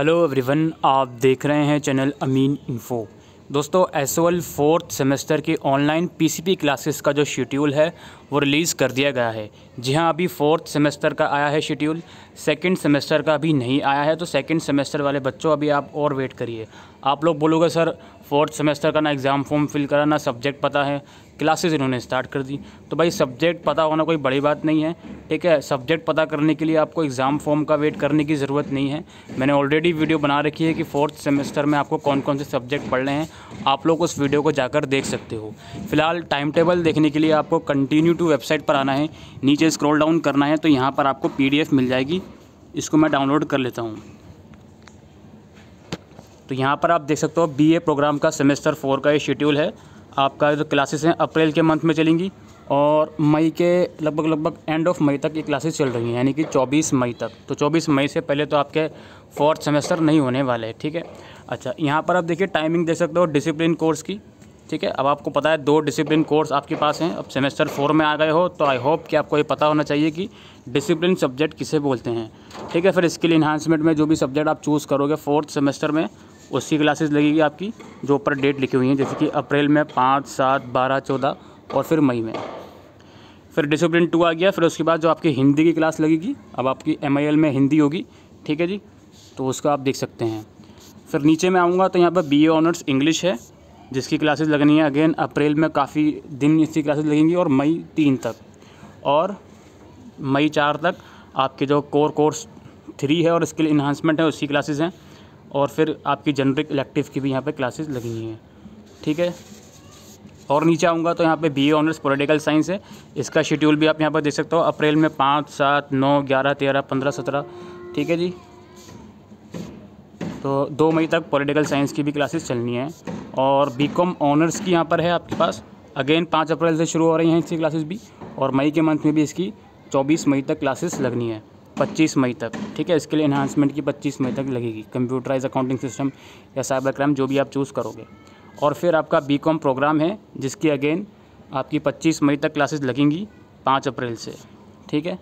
hello everyone आप देख रहे हैं चैनल अमीन इन्फो दोस्तों एस ओ फोर्थ सेमेस्टर की ऑनलाइन पीसीपी क्लासेस का जो शेड्यूल है वो रिलीज़ कर दिया गया है जी हाँ अभी फोर्थ सेमेस्टर का आया है शेड्यूल सेकंड सेमेस्टर का अभी नहीं आया है तो सेकंड सेमेस्टर वाले बच्चों अभी आप और वेट करिए आप लोग बोलोगे सर फोर्थ सेमेस्टर का ना एग्ज़ाम फॉर्म फिल करा ना सब्जेक्ट पता है क्लासेस इन्होंने स्टार्ट कर दी तो भाई सब्जेक्ट पता होना कोई बड़ी बात नहीं है ठीक है सब्जेक्ट पता करने के लिए आपको एग्ज़ाम फॉर्म का वेट करने की ज़रूरत नहीं है मैंने ऑलरेडी वीडियो बना रखी है कि फोर्थ सेमेस्टर में आपको कौन कौन से सब्जेक्ट पढ़ रहे हैं आप लोग उस वीडियो को जाकर देख सकते हो फिलहाल टाइम टेबल देखने के लिए आपको कंटिन्यू टू वेबसाइट पर आना है नीचे स्क्रोल डाउन करना है तो यहाँ पर आपको पी मिल जाएगी इसको मैं डाउनलोड कर लेता हूँ तो यहाँ पर आप देख सकते हो बी प्रोग्राम का सेमेस्टर फोर का ये शेड्यूल है आपका जो क्लासेस हैं अप्रैल के मंथ में चलेंगी और मई के लगभग लगभग एंड ऑफ मई तक ये क्लासेस चल रही हैं यानी कि 24 मई तक तो 24 मई से पहले तो आपके फोर्थ सेमेस्टर नहीं होने वाले हैं ठीक है अच्छा यहाँ पर आप देखिए टाइमिंग देख सकते हो डिसिप्लिन कोर्स की ठीक है अब आपको पता है दो डिसिप्लिन कोर्स आपके पास हैं अब सेमेस्टर फोर में आ गए हो तो आई होप कि आपको ये पता होना चाहिए कि डिसिप्लिन सब्जेक्ट किसे बोलते हैं ठीक है फिर स्किल इन्हांसमेंट में जो भी सब्जेक्ट आप चूज़ करोगे फोर्थ सेमेस्टर में उसकी क्लासेज लगेगी आपकी जो ऊपर डेट लिखी हुई हैं जैसे कि अप्रैल में पाँच सात बारह चौदह और फिर मई में फिर डिसिप्लिन टू आ गया फिर उसके बाद जो आपकी हिंदी की क्लास लगेगी अब आपकी एम में हिंदी होगी ठीक है जी तो उसका आप देख सकते हैं फिर नीचे में आऊँगा तो यहाँ पर बी ए ऑनर्स इंग्लिश है जिसकी क्लासेस लगनी है अगेन अप्रैल में काफ़ी दिन इसकी क्लासेस लगेंगी और मई तीन तक और मई चार तक आपके जो कोर कोर्स थ्री है और स्किल इन्हांसमेंट है उसकी क्लासेस हैं और फिर आपकी जनरिक इलेक्टिव की भी यहाँ पे क्लासेस लगनी हैं ठीक है और नीचे आऊँगा तो यहाँ पे बी ऑनर्स पोलिटिकल साइंस है इसका शेड्यूल भी आप यहाँ पर देख सकते हो अप्रैल में पाँच सात नौ ग्यारह तेरह पंद्रह सत्रह ठीक है जी तो दो मई तक पॉलिटिकल साइंस की भी क्लासेस चलनी है और बी कॉम ऑनर्स की यहाँ पर है आपके पास अगेन पाँच अप्रैल से शुरू हो रही हैं इसकी क्लासेस भी और मई के मंथ में भी इसकी चौबीस मई तक क्लासेस लगनी है पच्चीस मई तक ठीक है इसके लिए इन्हांसमेंट की पच्चीस मई तक लगेगी कंप्यूटराइज अकाउंटिंग सिस्टम या साइबर क्राइम जो भी आप चूज़ करोगे और फिर आपका बी कॉम प्रोग्राम है जिसकी अगेन आपकी पच्चीस मई तक क्लासेज लगेंगी पाँच अप्रैल से ठीक है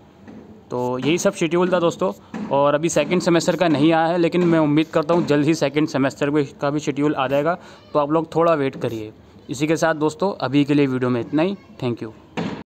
तो यही सब शेड्यूल था दोस्तों और अभी सेकंड सेमेस्टर का नहीं आया है लेकिन मैं उम्मीद करता हूँ जल्द ही सेकंड सेमेस्टर का भी शेड्यूल आ जाएगा तो आप लोग थोड़ा वेट करिए इसी के साथ दोस्तों अभी के लिए वीडियो में इतना ही थैंक यू